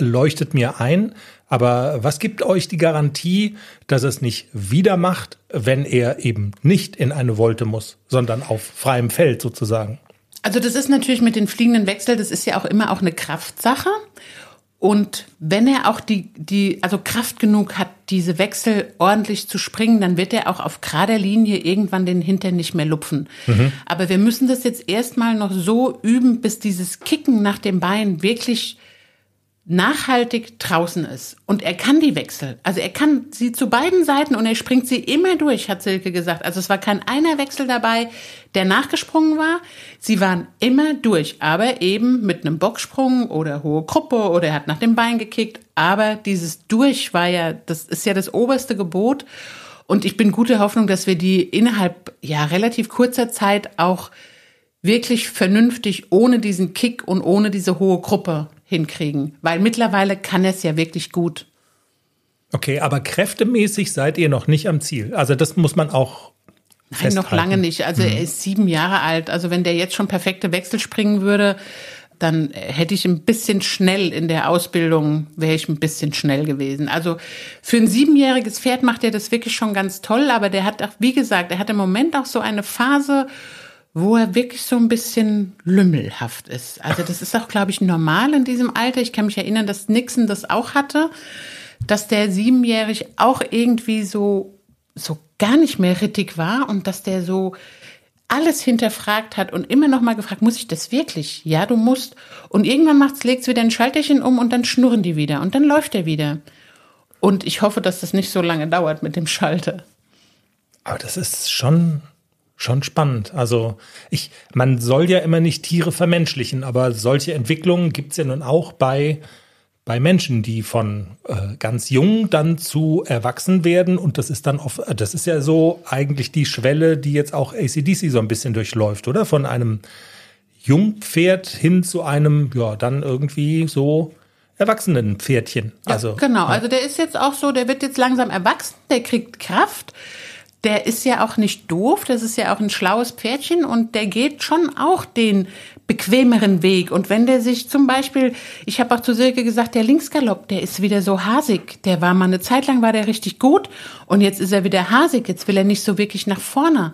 leuchtet mir ein. Aber was gibt euch die Garantie, dass es nicht wieder macht, wenn er eben nicht in eine Wolte muss, sondern auf freiem Feld sozusagen? Also das ist natürlich mit den fliegenden Wechsel, das ist ja auch immer auch eine Kraftsache. Und wenn er auch die, die, also Kraft genug hat, diese Wechsel ordentlich zu springen, dann wird er auch auf gerader Linie irgendwann den Hintern nicht mehr lupfen. Mhm. Aber wir müssen das jetzt erstmal noch so üben, bis dieses Kicken nach dem Bein wirklich nachhaltig draußen ist. Und er kann die Wechsel. Also er kann sie zu beiden Seiten und er springt sie immer durch, hat Silke gesagt. Also es war kein einer Wechsel dabei, der nachgesprungen war. Sie waren immer durch, aber eben mit einem Bocksprung oder hohe Gruppe oder er hat nach dem Bein gekickt. Aber dieses durch war ja, das ist ja das oberste Gebot. Und ich bin gute Hoffnung, dass wir die innerhalb ja relativ kurzer Zeit auch wirklich vernünftig ohne diesen Kick und ohne diese hohe Gruppe hinkriegen, weil mittlerweile kann es ja wirklich gut. Okay, aber kräftemäßig seid ihr noch nicht am Ziel. Also das muss man auch. Nein, festhalten. noch lange nicht. Also mhm. er ist sieben Jahre alt. Also wenn der jetzt schon perfekte Wechsel springen würde, dann hätte ich ein bisschen schnell in der Ausbildung, wäre ich ein bisschen schnell gewesen. Also für ein siebenjähriges Pferd macht er das wirklich schon ganz toll, aber der hat auch, wie gesagt, er hat im Moment auch so eine Phase, wo er wirklich so ein bisschen lümmelhaft ist. Also das ist auch, glaube ich, normal in diesem Alter. Ich kann mich erinnern, dass Nixon das auch hatte, dass der siebenjährig auch irgendwie so, so gar nicht mehr richtig war und dass der so alles hinterfragt hat und immer noch mal gefragt, muss ich das wirklich? Ja, du musst. Und irgendwann macht's, legt's wieder ein Schalterchen um und dann schnurren die wieder und dann läuft er wieder. Und ich hoffe, dass das nicht so lange dauert mit dem Schalter. Aber das ist schon schon spannend. Also ich, man soll ja immer nicht Tiere vermenschlichen, aber solche Entwicklungen gibt es ja nun auch bei, bei Menschen, die von äh, ganz jung dann zu erwachsen werden. Und das ist dann oft, das ist ja so eigentlich die Schwelle, die jetzt auch ACDC so ein bisschen durchläuft, oder? Von einem Jungpferd hin zu einem, ja, dann irgendwie so erwachsenen Pferdchen. also, genau, ja. also der ist jetzt auch so, der wird jetzt langsam erwachsen, der kriegt Kraft, der ist ja auch nicht doof, das ist ja auch ein schlaues Pferdchen und der geht schon auch den bequemeren Weg. Und wenn der sich zum Beispiel, ich habe auch zu Silke gesagt, der Linksgalopp, der ist wieder so hasig. Der war mal eine Zeit lang, war der richtig gut und jetzt ist er wieder hasig, jetzt will er nicht so wirklich nach vorne.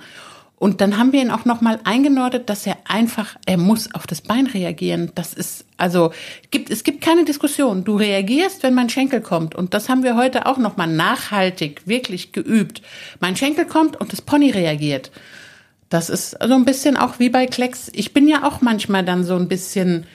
Und dann haben wir ihn auch nochmal eingenordet, dass er einfach, er muss auf das Bein reagieren. Das ist, also, gibt, es gibt keine Diskussion. Du reagierst, wenn mein Schenkel kommt. Und das haben wir heute auch nochmal nachhaltig, wirklich geübt. Mein Schenkel kommt und das Pony reagiert. Das ist so ein bisschen auch wie bei Klecks. Ich bin ja auch manchmal dann so ein bisschen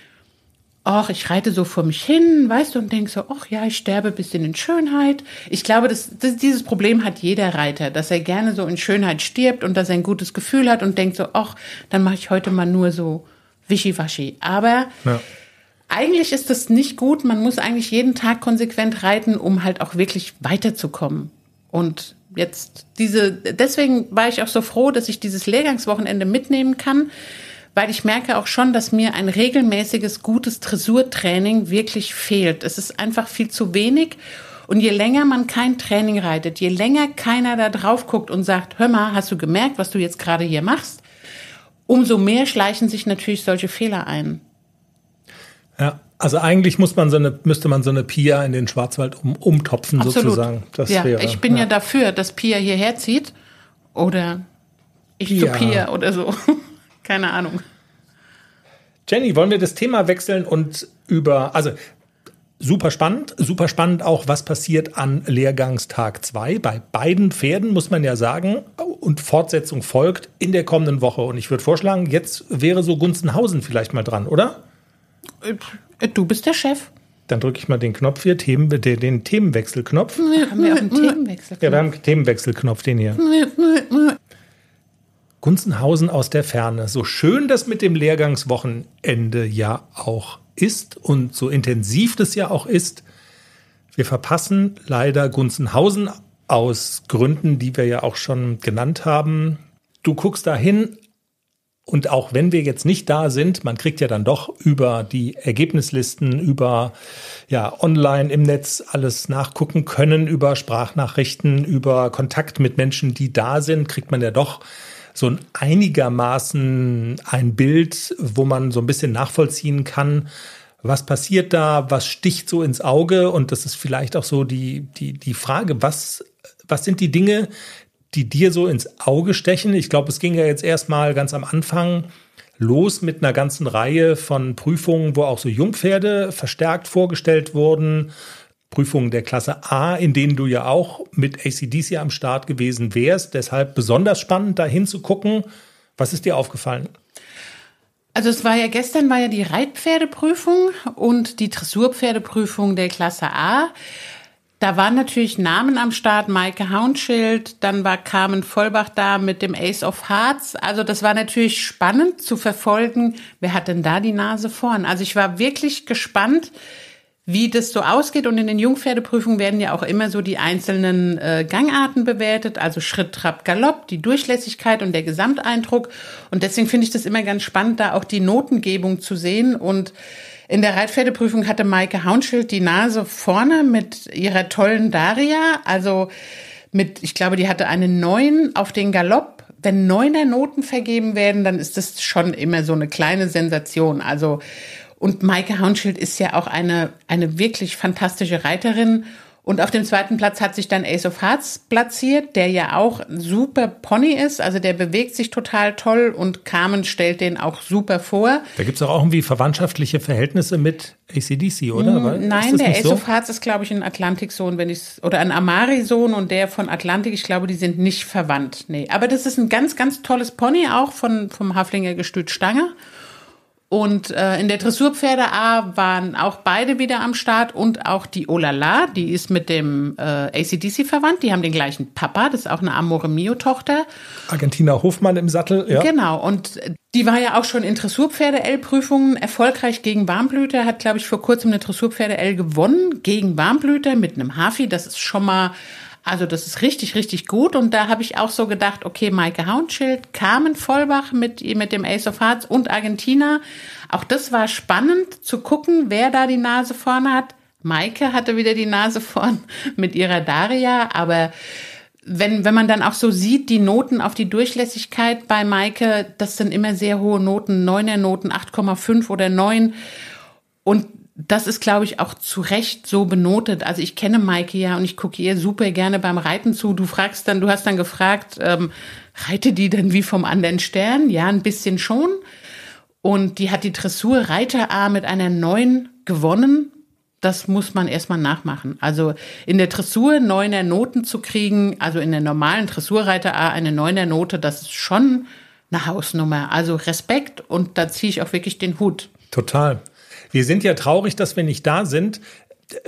ach, ich reite so vor mich hin, weißt du, und denk so, ach ja, ich sterbe bisschen in Schönheit. Ich glaube, das, das, dieses Problem hat jeder Reiter, dass er gerne so in Schönheit stirbt und dass er ein gutes Gefühl hat und denkt so, ach, dann mache ich heute mal nur so wischiwaschi. Aber ja. eigentlich ist das nicht gut. Man muss eigentlich jeden Tag konsequent reiten, um halt auch wirklich weiterzukommen. Und jetzt diese, deswegen war ich auch so froh, dass ich dieses Lehrgangswochenende mitnehmen kann, weil ich merke auch schon, dass mir ein regelmäßiges, gutes Dressurtraining wirklich fehlt. Es ist einfach viel zu wenig. Und je länger man kein Training reitet, je länger keiner da drauf guckt und sagt, hör mal, hast du gemerkt, was du jetzt gerade hier machst? Umso mehr schleichen sich natürlich solche Fehler ein. Ja, also eigentlich muss man so eine, müsste man so eine Pia in den Schwarzwald um, umtopfen Absolut. sozusagen. Das ja, wäre, ich bin ja. ja. dafür, dass Pia hierher zieht oder ich ja. zu Pia oder so. (laughs) Keine Ahnung. Jenny, wollen wir das Thema wechseln und über, also super spannend, super spannend auch, was passiert an Lehrgangstag 2. Bei beiden Pferden muss man ja sagen, und Fortsetzung folgt in der kommenden Woche. Und ich würde vorschlagen, jetzt wäre so Gunzenhausen vielleicht mal dran, oder? Äh, du bist der Chef. Dann drücke ich mal den Knopf hier, Themen, den, den Themenwechselknopf. Haben wir auch einen Themenwechselknopf? Ja, wir haben einen Themenwechselknopf, den hier. Gunzenhausen aus der Ferne. So schön das mit dem Lehrgangswochenende ja auch ist und so intensiv das ja auch ist, wir verpassen leider Gunzenhausen aus Gründen, die wir ja auch schon genannt haben. Du guckst dahin und auch wenn wir jetzt nicht da sind, man kriegt ja dann doch über die Ergebnislisten, über ja online im Netz alles nachgucken können, über Sprachnachrichten, über Kontakt mit Menschen, die da sind, kriegt man ja doch so ein einigermaßen ein Bild, wo man so ein bisschen nachvollziehen kann, was passiert da, was sticht so ins Auge und das ist vielleicht auch so die, die, die Frage, was, was sind die Dinge, die dir so ins Auge stechen? Ich glaube, es ging ja jetzt erstmal ganz am Anfang los mit einer ganzen Reihe von Prüfungen, wo auch so Jungpferde verstärkt vorgestellt wurden Prüfungen der Klasse A, in denen du ja auch mit ACDC am Start gewesen wärst. Deshalb besonders spannend, da hinzugucken. Was ist dir aufgefallen? Also es war ja gestern war ja die Reitpferdeprüfung und die Dressurpferdeprüfung der Klasse A. Da waren natürlich Namen am Start, Maike Haunschild, dann war Carmen Vollbach da mit dem Ace of Hearts. Also das war natürlich spannend zu verfolgen, wer hat denn da die Nase vorn. Also ich war wirklich gespannt, wie das so ausgeht. Und in den Jungpferdeprüfungen werden ja auch immer so die einzelnen äh, Gangarten bewertet, also Schritt, Trab, Galopp, die Durchlässigkeit und der Gesamteindruck. Und deswegen finde ich das immer ganz spannend, da auch die Notengebung zu sehen. Und in der Reitpferdeprüfung hatte Maike Haunschild die Nase vorne mit ihrer tollen Daria, also mit, ich glaube, die hatte eine Neun auf den Galopp. Wenn neuner Noten vergeben werden, dann ist das schon immer so eine kleine Sensation. Also und Maike Haunschild ist ja auch eine, eine wirklich fantastische Reiterin. Und auf dem zweiten Platz hat sich dann Ace of Hearts platziert, der ja auch super Pony ist. Also der bewegt sich total toll und Carmen stellt den auch super vor. Da gibt es auch irgendwie verwandtschaftliche Verhältnisse mit ACDC, oder? Mm, Weil, Nein, der Ace so? of Hearts ist, glaube ich, ein Atlantik-Sohn, wenn ich oder ein Amari-Sohn und der von Atlantik, ich glaube, die sind nicht verwandt. Nee. Aber das ist ein ganz, ganz tolles Pony auch von, vom Haflinger Gestüt Stange. Und äh, in der Dressurpferde A waren auch beide wieder am Start und auch die Olala, die ist mit dem äh, ACDC verwandt, die haben den gleichen Papa, das ist auch eine Amore Mio-Tochter. Argentina Hofmann im Sattel, ja. Genau, und die war ja auch schon in Dressurpferde-L-Prüfungen erfolgreich gegen Warmblüter, hat, glaube ich, vor kurzem eine Dressurpferde-L gewonnen gegen Warmblüter mit einem Hafi, das ist schon mal also das ist richtig, richtig gut. Und da habe ich auch so gedacht, okay, Maike Haunschild, Carmen Vollbach mit, mit dem Ace of Hearts und Argentina. Auch das war spannend zu gucken, wer da die Nase vorne hat. Maike hatte wieder die Nase vorn (laughs) mit ihrer Daria, aber wenn, wenn man dann auch so sieht, die Noten auf die Durchlässigkeit bei Maike, das sind immer sehr hohe Noten, Neuner Noten, 8,5 oder 9. Und das ist, glaube ich, auch zu Recht so benotet. Also ich kenne Maike ja und ich gucke ihr super gerne beim Reiten zu. Du fragst dann, du hast dann gefragt, ähm, reite die denn wie vom anderen Stern? Ja, ein bisschen schon. Und die hat die Dressur Reiter A mit einer neuen gewonnen. Das muss man erstmal nachmachen. Also in der Dressur neuner Noten zu kriegen, also in der normalen Dressurreiter A eine neuner Note, das ist schon eine Hausnummer. Also Respekt und da ziehe ich auch wirklich den Hut. Total. Wir sind ja traurig, dass wir nicht da sind.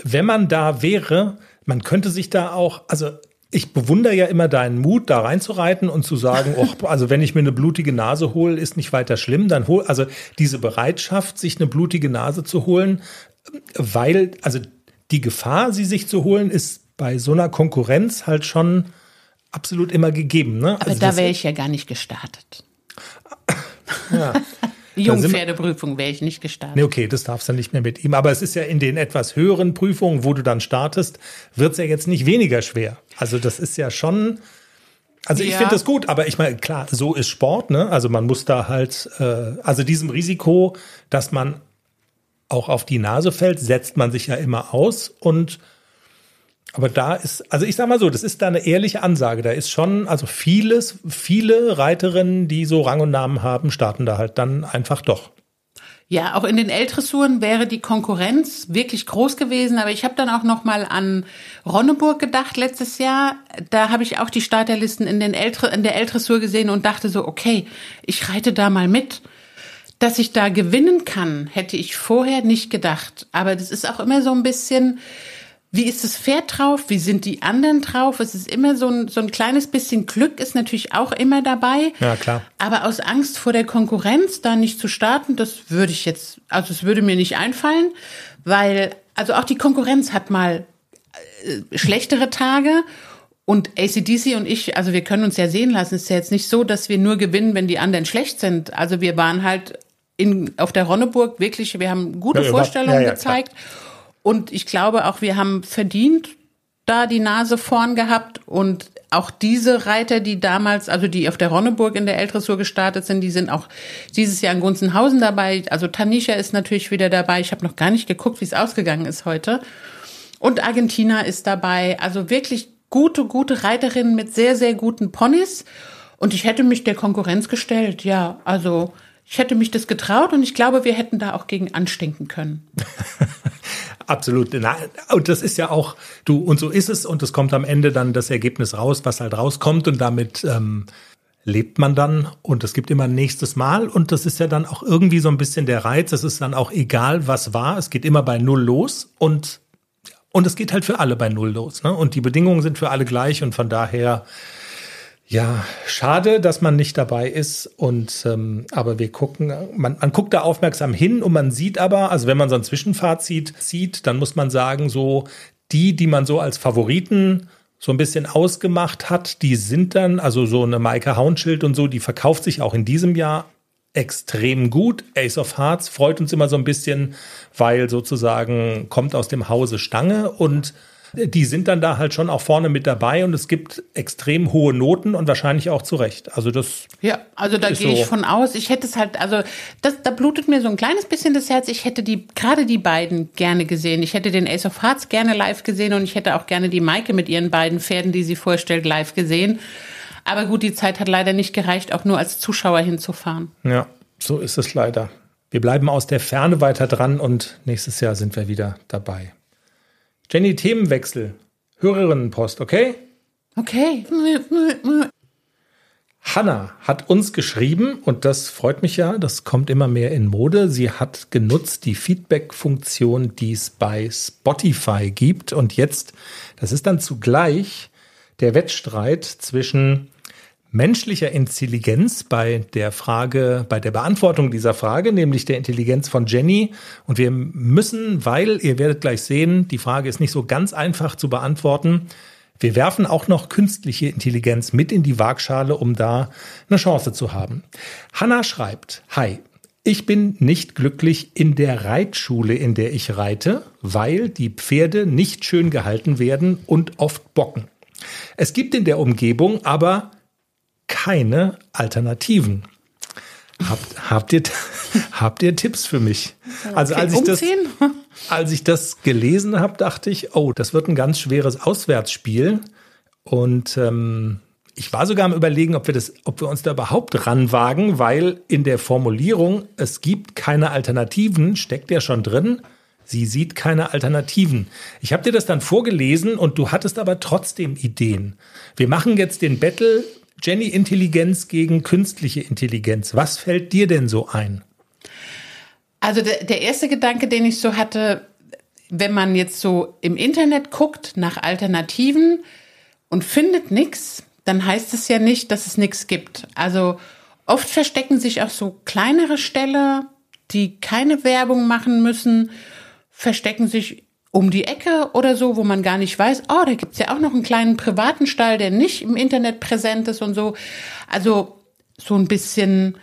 Wenn man da wäre, man könnte sich da auch, also ich bewundere ja immer deinen Mut, da reinzureiten und zu sagen, (laughs) och, also wenn ich mir eine blutige Nase hole, ist nicht weiter schlimm. Dann hol, also diese Bereitschaft, sich eine blutige Nase zu holen, weil, also die Gefahr, sie sich zu holen, ist bei so einer Konkurrenz halt schon absolut immer gegeben. Ne? Aber also da wäre ich ja gar nicht gestartet. ja. (laughs) Die Jungpferdeprüfung wäre ich nicht gestartet. Nee, okay, das darfst du nicht mehr mit ihm. Aber es ist ja in den etwas höheren Prüfungen, wo du dann startest, wird es ja jetzt nicht weniger schwer. Also das ist ja schon. Also ich ja. finde das gut, aber ich meine, klar, so ist Sport, ne? Also man muss da halt, äh, also diesem Risiko, dass man auch auf die Nase fällt, setzt man sich ja immer aus und aber da ist, also ich sag mal so, das ist da eine ehrliche Ansage. Da ist schon, also vieles, viele Reiterinnen, die so Rang und Namen haben, starten da halt dann einfach doch. Ja, auch in den Eltressuren wäre die Konkurrenz wirklich groß gewesen. Aber ich habe dann auch noch mal an Ronneburg gedacht letztes Jahr. Da habe ich auch die Starterlisten in, den Eltre, in der Eltressur gesehen und dachte so, okay, ich reite da mal mit. Dass ich da gewinnen kann, hätte ich vorher nicht gedacht. Aber das ist auch immer so ein bisschen wie ist das Pferd drauf? Wie sind die anderen drauf? Es ist immer so ein, so ein kleines bisschen Glück ist natürlich auch immer dabei. Ja, klar. Aber aus Angst vor der Konkurrenz da nicht zu starten, das würde ich jetzt, also es würde mir nicht einfallen, weil, also auch die Konkurrenz hat mal äh, schlechtere Tage. Und ACDC und ich, also wir können uns ja sehen lassen. Es ist ja jetzt nicht so, dass wir nur gewinnen, wenn die anderen schlecht sind. Also wir waren halt in, auf der Ronneburg wirklich, wir haben gute ja, Vorstellungen ja, ja, gezeigt. Klar. Und ich glaube auch, wir haben verdient da die Nase vorn gehabt und auch diese Reiter, die damals, also die auf der Ronneburg in der Eltressur gestartet sind, die sind auch dieses Jahr in Gunzenhausen dabei. Also Tanisha ist natürlich wieder dabei. Ich habe noch gar nicht geguckt, wie es ausgegangen ist heute. Und Argentina ist dabei. Also wirklich gute, gute Reiterinnen mit sehr, sehr guten Ponys. Und ich hätte mich der Konkurrenz gestellt, ja. Also ich hätte mich das getraut und ich glaube, wir hätten da auch gegen anstinken können. (laughs) Absolut. und das ist ja auch, du, und so ist es, und es kommt am Ende dann das Ergebnis raus, was halt rauskommt, und damit ähm, lebt man dann und es gibt immer ein nächstes Mal und das ist ja dann auch irgendwie so ein bisschen der Reiz. Es ist dann auch egal, was war. Es geht immer bei Null los und, und es geht halt für alle bei Null los. Ne? Und die Bedingungen sind für alle gleich und von daher ja, schade, dass man nicht dabei ist. Und ähm, aber wir gucken, man, man guckt da aufmerksam hin und man sieht aber, also wenn man so ein Zwischenfazit sieht, dann muss man sagen, so die, die man so als Favoriten so ein bisschen ausgemacht hat, die sind dann, also so eine Maike Haunschild und so, die verkauft sich auch in diesem Jahr extrem gut. Ace of Hearts freut uns immer so ein bisschen, weil sozusagen kommt aus dem Hause Stange und die sind dann da halt schon auch vorne mit dabei und es gibt extrem hohe Noten und wahrscheinlich auch zu Recht. Also das. Ja, also da gehe ich von aus. Ich hätte es halt, also das, da blutet mir so ein kleines bisschen das Herz. Ich hätte die, gerade die beiden gerne gesehen. Ich hätte den Ace of Hearts gerne live gesehen und ich hätte auch gerne die Maike mit ihren beiden Pferden, die sie vorstellt, live gesehen. Aber gut, die Zeit hat leider nicht gereicht, auch nur als Zuschauer hinzufahren. Ja, so ist es leider. Wir bleiben aus der Ferne weiter dran und nächstes Jahr sind wir wieder dabei. Jenny, Themenwechsel. Hörerinnenpost, okay? Okay. Hanna hat uns geschrieben, und das freut mich ja, das kommt immer mehr in Mode. Sie hat genutzt die Feedback-Funktion, die es bei Spotify gibt. Und jetzt, das ist dann zugleich der Wettstreit zwischen menschlicher Intelligenz bei der Frage, bei der Beantwortung dieser Frage, nämlich der Intelligenz von Jenny. Und wir müssen, weil ihr werdet gleich sehen, die Frage ist nicht so ganz einfach zu beantworten. Wir werfen auch noch künstliche Intelligenz mit in die Waagschale, um da eine Chance zu haben. Hanna schreibt, Hi, ich bin nicht glücklich in der Reitschule, in der ich reite, weil die Pferde nicht schön gehalten werden und oft bocken. Es gibt in der Umgebung aber keine Alternativen. Habt, habt, ihr, (laughs) habt ihr Tipps für mich? Also als ich, das, (laughs) als ich das gelesen habe, dachte ich, oh, das wird ein ganz schweres Auswärtsspiel. Und ähm, ich war sogar am überlegen, ob wir, das, ob wir uns da überhaupt ranwagen, weil in der Formulierung, es gibt keine Alternativen, steckt ja schon drin. Sie sieht keine Alternativen. Ich habe dir das dann vorgelesen und du hattest aber trotzdem Ideen. Wir machen jetzt den Battle Jenny-Intelligenz gegen künstliche Intelligenz. Was fällt dir denn so ein? Also der, der erste Gedanke, den ich so hatte, wenn man jetzt so im Internet guckt nach Alternativen und findet nichts, dann heißt es ja nicht, dass es nichts gibt. Also oft verstecken sich auch so kleinere Ställe, die keine Werbung machen müssen, verstecken sich um die Ecke oder so, wo man gar nicht weiß, oh, da gibt's ja auch noch einen kleinen privaten Stall, der nicht im Internet präsent ist und so. Also so ein bisschen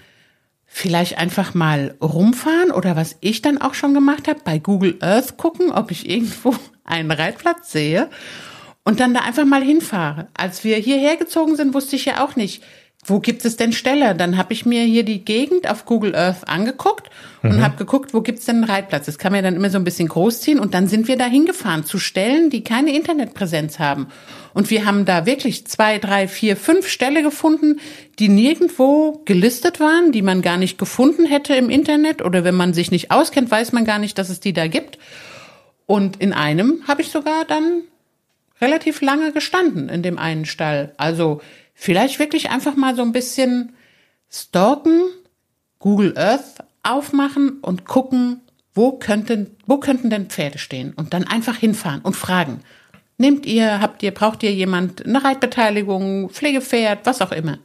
vielleicht einfach mal rumfahren oder was ich dann auch schon gemacht habe, bei Google Earth gucken, ob ich irgendwo (laughs) einen Reitplatz sehe und dann da einfach mal hinfahre. Als wir hierher gezogen sind, wusste ich ja auch nicht, wo gibt es denn Ställe? Dann habe ich mir hier die Gegend auf Google Earth angeguckt und mhm. habe geguckt, wo gibt's denn einen Reitplatz? Das kann man ja dann immer so ein bisschen großziehen und dann sind wir da hingefahren zu Stellen, die keine Internetpräsenz haben. Und wir haben da wirklich zwei, drei, vier, fünf Ställe gefunden, die nirgendwo gelistet waren, die man gar nicht gefunden hätte im Internet oder wenn man sich nicht auskennt, weiß man gar nicht, dass es die da gibt. Und in einem habe ich sogar dann relativ lange gestanden in dem einen Stall. Also vielleicht wirklich einfach mal so ein bisschen stalken, Google Earth aufmachen und gucken, wo könnten, wo könnten denn Pferde stehen? Und dann einfach hinfahren und fragen. Nehmt ihr, habt ihr, braucht ihr jemand eine Reitbeteiligung, Pflegepferd, was auch immer?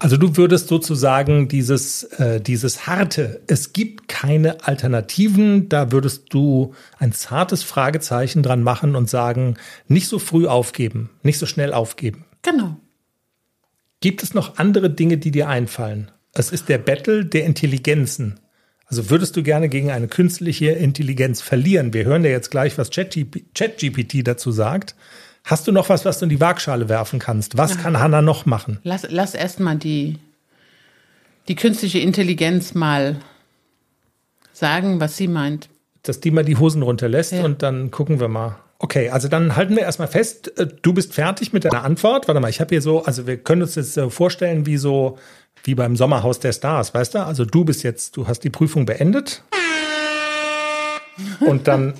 Also du würdest sozusagen dieses, äh, dieses harte, es gibt keine Alternativen, da würdest du ein zartes Fragezeichen dran machen und sagen, nicht so früh aufgeben, nicht so schnell aufgeben. Genau. Gibt es noch andere Dinge, die dir einfallen? Es ist der Battle der Intelligenzen. Also würdest du gerne gegen eine künstliche Intelligenz verlieren? Wir hören ja jetzt gleich, was ChatGPT dazu sagt. Hast du noch was, was du in die Waagschale werfen kannst? Was ja. kann Hannah noch machen? Lass, lass erstmal die, die künstliche Intelligenz mal sagen, was sie meint. Dass die mal die Hosen runterlässt ja. und dann gucken wir mal okay, also dann halten wir erstmal fest, äh, du bist fertig mit deiner Antwort. Warte mal, ich habe hier so, also wir können uns jetzt äh, vorstellen, wie so, wie beim Sommerhaus der Stars, weißt du? Also du bist jetzt, du hast die Prüfung beendet. (laughs) Und dann,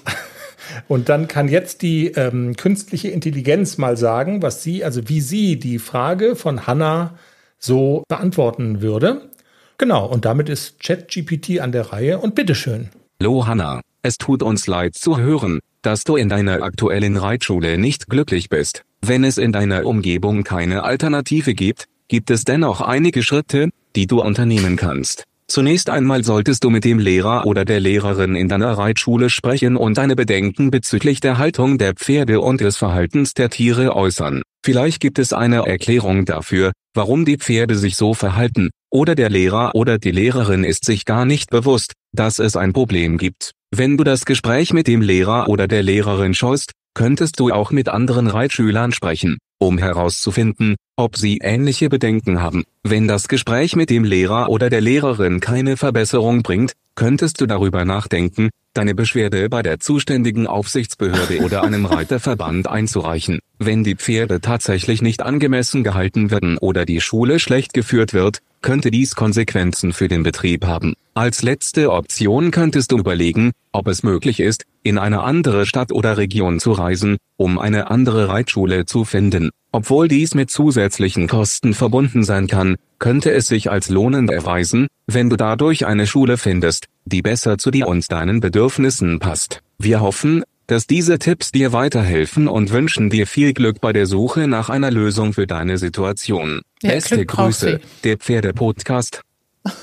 und dann kann jetzt die ähm, künstliche Intelligenz mal sagen, was sie, also wie sie die Frage von Hannah so beantworten würde. Genau, und damit ist ChatGPT an der Reihe und bitteschön. Hallo Hannah, es tut uns leid zu hören, dass du in deiner aktuellen Reitschule nicht glücklich bist. Wenn es in deiner Umgebung keine Alternative gibt, gibt es dennoch einige Schritte, die du unternehmen kannst. Zunächst einmal solltest du mit dem Lehrer oder der Lehrerin in deiner Reitschule sprechen und deine Bedenken bezüglich der Haltung der Pferde und des Verhaltens der Tiere äußern. Vielleicht gibt es eine Erklärung dafür, warum die Pferde sich so verhalten, oder der Lehrer oder die Lehrerin ist sich gar nicht bewusst, dass es ein Problem gibt. Wenn du das Gespräch mit dem Lehrer oder der Lehrerin scheust, könntest du auch mit anderen Reitschülern sprechen, um herauszufinden, ob sie ähnliche Bedenken haben. Wenn das Gespräch mit dem Lehrer oder der Lehrerin keine Verbesserung bringt, könntest du darüber nachdenken, deine Beschwerde bei der zuständigen Aufsichtsbehörde oder einem Reiterverband einzureichen. Wenn die Pferde tatsächlich nicht angemessen gehalten werden oder die Schule schlecht geführt wird, könnte dies Konsequenzen für den Betrieb haben. Als letzte Option könntest du überlegen, ob es möglich ist, in eine andere Stadt oder Region zu reisen, um eine andere Reitschule zu finden. Obwohl dies mit zusätzlichen Kosten verbunden sein kann, könnte es sich als lohnend erweisen, wenn du dadurch eine Schule findest, die besser zu dir und deinen Bedürfnissen passt. Wir hoffen, dass diese Tipps dir weiterhelfen und wünschen dir viel Glück bei der Suche nach einer Lösung für deine Situation. Ja, Beste Glück Grüße, der Pferdepodcast. (laughs)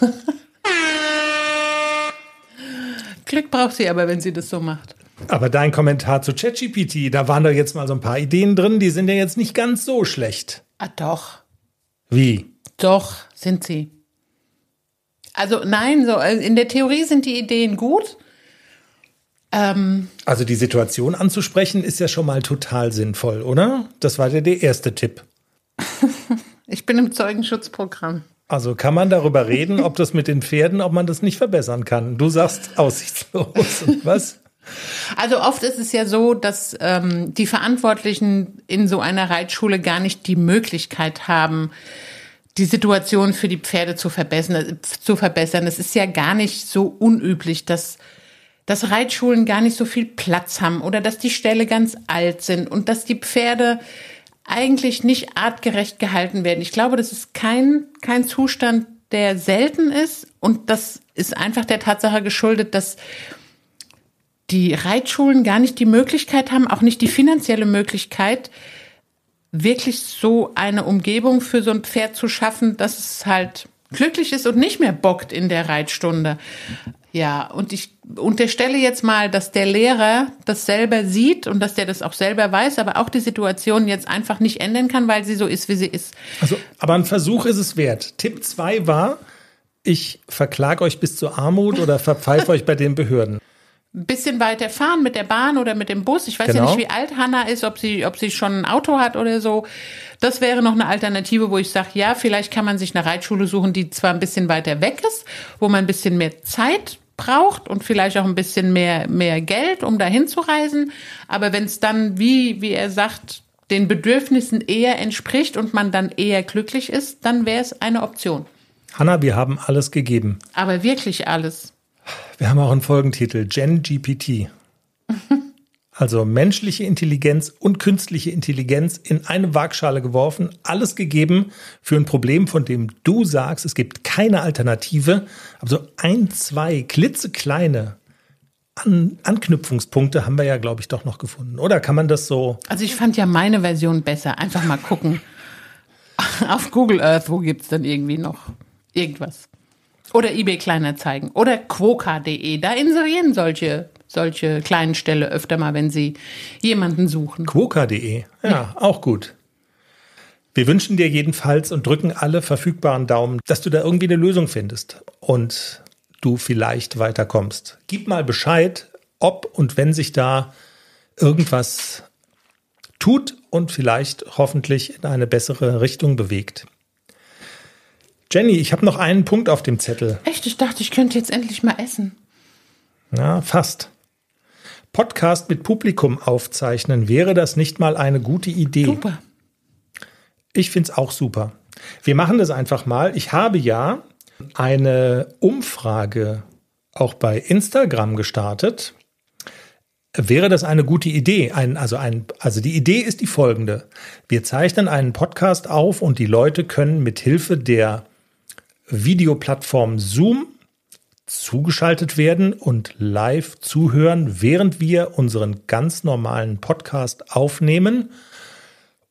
Glück braucht sie aber, wenn sie das so macht. Aber dein Kommentar zu ChatGPT, da waren doch jetzt mal so ein paar Ideen drin, die sind ja jetzt nicht ganz so schlecht. Ah, doch. Wie? Doch, sind sie. Also nein, so äh, in der Theorie sind die Ideen gut. Ähm, also die Situation anzusprechen ist ja schon mal total sinnvoll, oder? Das war ja der erste Tipp. (laughs) ich bin im Zeugenschutzprogramm. Also kann man darüber reden, ob das mit den Pferden, ob man das nicht verbessern kann. Du sagst aussichtslos. (laughs) Was? Also oft ist es ja so, dass ähm, die Verantwortlichen in so einer Reitschule gar nicht die Möglichkeit haben, die Situation für die Pferde zu verbessern, zu verbessern. Es ist ja gar nicht so unüblich, dass, dass Reitschulen gar nicht so viel Platz haben oder dass die Ställe ganz alt sind und dass die Pferde eigentlich nicht artgerecht gehalten werden. Ich glaube, das ist kein, kein Zustand, der selten ist und das ist einfach der Tatsache geschuldet, dass die Reitschulen gar nicht die Möglichkeit haben, auch nicht die finanzielle Möglichkeit, wirklich so eine Umgebung für so ein Pferd zu schaffen, dass es halt glücklich ist und nicht mehr bockt in der Reitstunde. Ja, und ich unterstelle jetzt mal, dass der Lehrer das selber sieht und dass der das auch selber weiß, aber auch die Situation jetzt einfach nicht ändern kann, weil sie so ist, wie sie ist. Also, aber ein Versuch ist es wert. Tipp 2 war, ich verklage euch bis zur Armut oder verpfeife euch bei den Behörden bisschen weiter fahren mit der Bahn oder mit dem Bus. Ich weiß genau. ja nicht, wie alt Hanna ist, ob sie, ob sie schon ein Auto hat oder so. Das wäre noch eine Alternative, wo ich sage, ja, vielleicht kann man sich eine Reitschule suchen, die zwar ein bisschen weiter weg ist, wo man ein bisschen mehr Zeit braucht und vielleicht auch ein bisschen mehr, mehr Geld, um dahin zu reisen. Aber wenn es dann, wie, wie er sagt, den Bedürfnissen eher entspricht und man dann eher glücklich ist, dann wäre es eine Option. Hanna, wir haben alles gegeben. Aber wirklich alles. Wir haben auch einen Folgentitel, Gen-GPT. (laughs) also menschliche Intelligenz und künstliche Intelligenz in eine Waagschale geworfen, alles gegeben für ein Problem, von dem du sagst, es gibt keine Alternative. Aber so ein, zwei klitzekleine An Anknüpfungspunkte haben wir ja, glaube ich, doch noch gefunden. Oder kann man das so? Also ich fand ja meine Version besser. Einfach mal gucken. (laughs) Auf Google Earth, wo gibt es denn irgendwie noch irgendwas? Oder eBay Kleinanzeigen oder quoka.de. Da inserieren solche, solche kleinen Ställe öfter mal, wenn sie jemanden suchen. Quoka.de, ja, ja, auch gut. Wir wünschen dir jedenfalls und drücken alle verfügbaren Daumen, dass du da irgendwie eine Lösung findest und du vielleicht weiterkommst. Gib mal Bescheid, ob und wenn sich da irgendwas tut und vielleicht hoffentlich in eine bessere Richtung bewegt. Jenny, ich habe noch einen Punkt auf dem Zettel. Echt? Ich dachte, ich könnte jetzt endlich mal essen. Na, fast. Podcast mit Publikum aufzeichnen, wäre das nicht mal eine gute Idee? Super. Ich finde es auch super. Wir machen das einfach mal. Ich habe ja eine Umfrage auch bei Instagram gestartet. Wäre das eine gute Idee? Ein, also, ein, also die Idee ist die folgende. Wir zeichnen einen Podcast auf und die Leute können mit Hilfe der Videoplattform Zoom zugeschaltet werden und live zuhören, während wir unseren ganz normalen Podcast aufnehmen.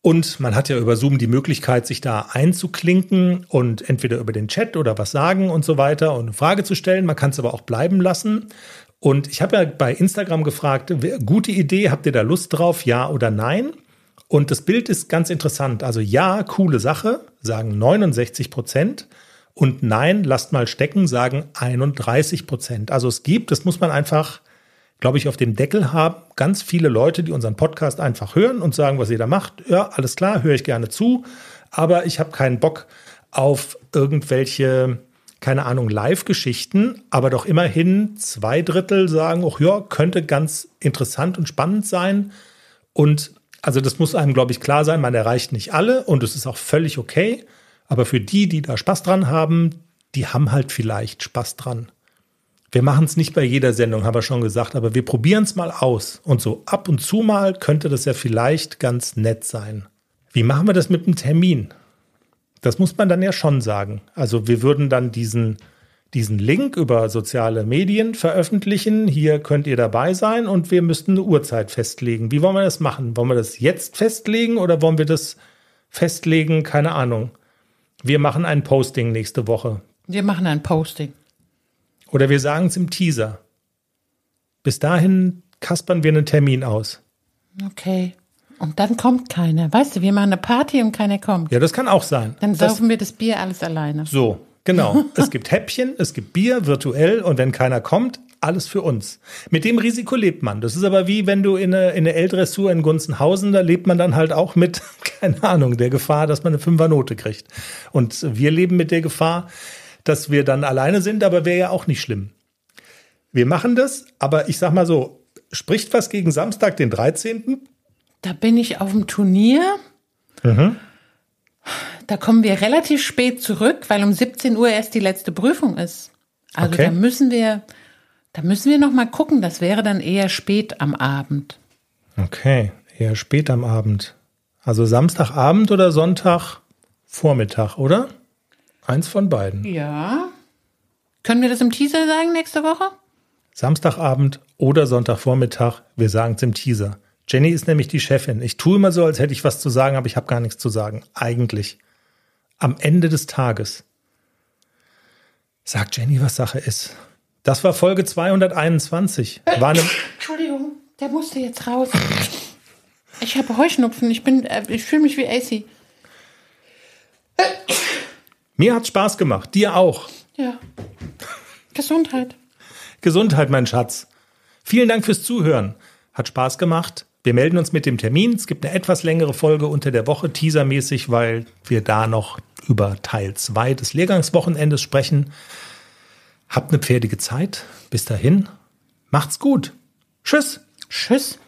Und man hat ja über Zoom die Möglichkeit, sich da einzuklinken und entweder über den Chat oder was sagen und so weiter und eine Frage zu stellen. Man kann es aber auch bleiben lassen. Und ich habe ja bei Instagram gefragt, gute Idee, habt ihr da Lust drauf, ja oder nein? Und das Bild ist ganz interessant. Also ja, coole Sache, sagen 69 Prozent und Nein, lasst mal stecken, sagen 31 Prozent. Also es gibt, das muss man einfach, glaube ich, auf dem Deckel haben, ganz viele Leute, die unseren Podcast einfach hören und sagen, was jeder macht. Ja, alles klar, höre ich gerne zu, aber ich habe keinen Bock auf irgendwelche, keine Ahnung, Live-Geschichten, aber doch immerhin zwei Drittel sagen, ach ja, könnte ganz interessant und spannend sein. Und also das muss einem, glaube ich, klar sein, man erreicht nicht alle und es ist auch völlig okay. Aber für die, die da Spaß dran haben, die haben halt vielleicht Spaß dran. Wir machen es nicht bei jeder Sendung, haben wir schon gesagt, aber wir probieren es mal aus. Und so ab und zu mal könnte das ja vielleicht ganz nett sein. Wie machen wir das mit dem Termin? Das muss man dann ja schon sagen. Also wir würden dann diesen, diesen Link über soziale Medien veröffentlichen. Hier könnt ihr dabei sein und wir müssten eine Uhrzeit festlegen. Wie wollen wir das machen? Wollen wir das jetzt festlegen oder wollen wir das festlegen? Keine Ahnung. Wir machen ein Posting nächste Woche. Wir machen ein Posting. Oder wir sagen es im Teaser. Bis dahin kaspern wir einen Termin aus. Okay. Und dann kommt keiner. Weißt du, wir machen eine Party und keiner kommt. Ja, das kann auch sein. Dann das saufen wir das Bier alles alleine. So, genau. (laughs) es gibt Häppchen, es gibt Bier virtuell und wenn keiner kommt, alles für uns. Mit dem Risiko lebt man. Das ist aber wie, wenn du in eine, in eine L-Dressur in Gunzenhausen, da lebt man dann halt auch mit, (laughs) keine Ahnung, der Gefahr, dass man eine Fünfernote kriegt. Und wir leben mit der Gefahr, dass wir dann alleine sind, aber wäre ja auch nicht schlimm. Wir machen das, aber ich sag mal so, spricht was gegen Samstag, den 13.? Da bin ich auf dem Turnier. Mhm. Da kommen wir relativ spät zurück, weil um 17 Uhr erst die letzte Prüfung ist. Also okay. da müssen wir, da müssen wir noch mal gucken. Das wäre dann eher spät am Abend. Okay, eher spät am Abend. Also Samstagabend oder Sonntagvormittag, oder? Eins von beiden. Ja. Können wir das im Teaser sagen nächste Woche? Samstagabend oder Sonntagvormittag. Wir sagen es im Teaser. Jenny ist nämlich die Chefin. Ich tue immer so, als hätte ich was zu sagen, aber ich habe gar nichts zu sagen. Eigentlich. Am Ende des Tages. Sagt Jenny, was Sache ist. Das war Folge 221. Äh, war eine Entschuldigung, der musste jetzt raus. Ich habe Heuschnupfen. Ich äh, ich fühle mich wie AC. Äh. Mir hat Spaß gemacht. Dir auch. Ja. Gesundheit. Gesundheit, mein Schatz. Vielen Dank fürs Zuhören. Hat Spaß gemacht. Wir melden uns mit dem Termin. Es gibt eine etwas längere Folge unter der Woche, teasermäßig, weil wir da noch über Teil 2 des Lehrgangswochenendes sprechen. Habt eine pferdige Zeit. Bis dahin. Macht's gut. Tschüss. Tschüss.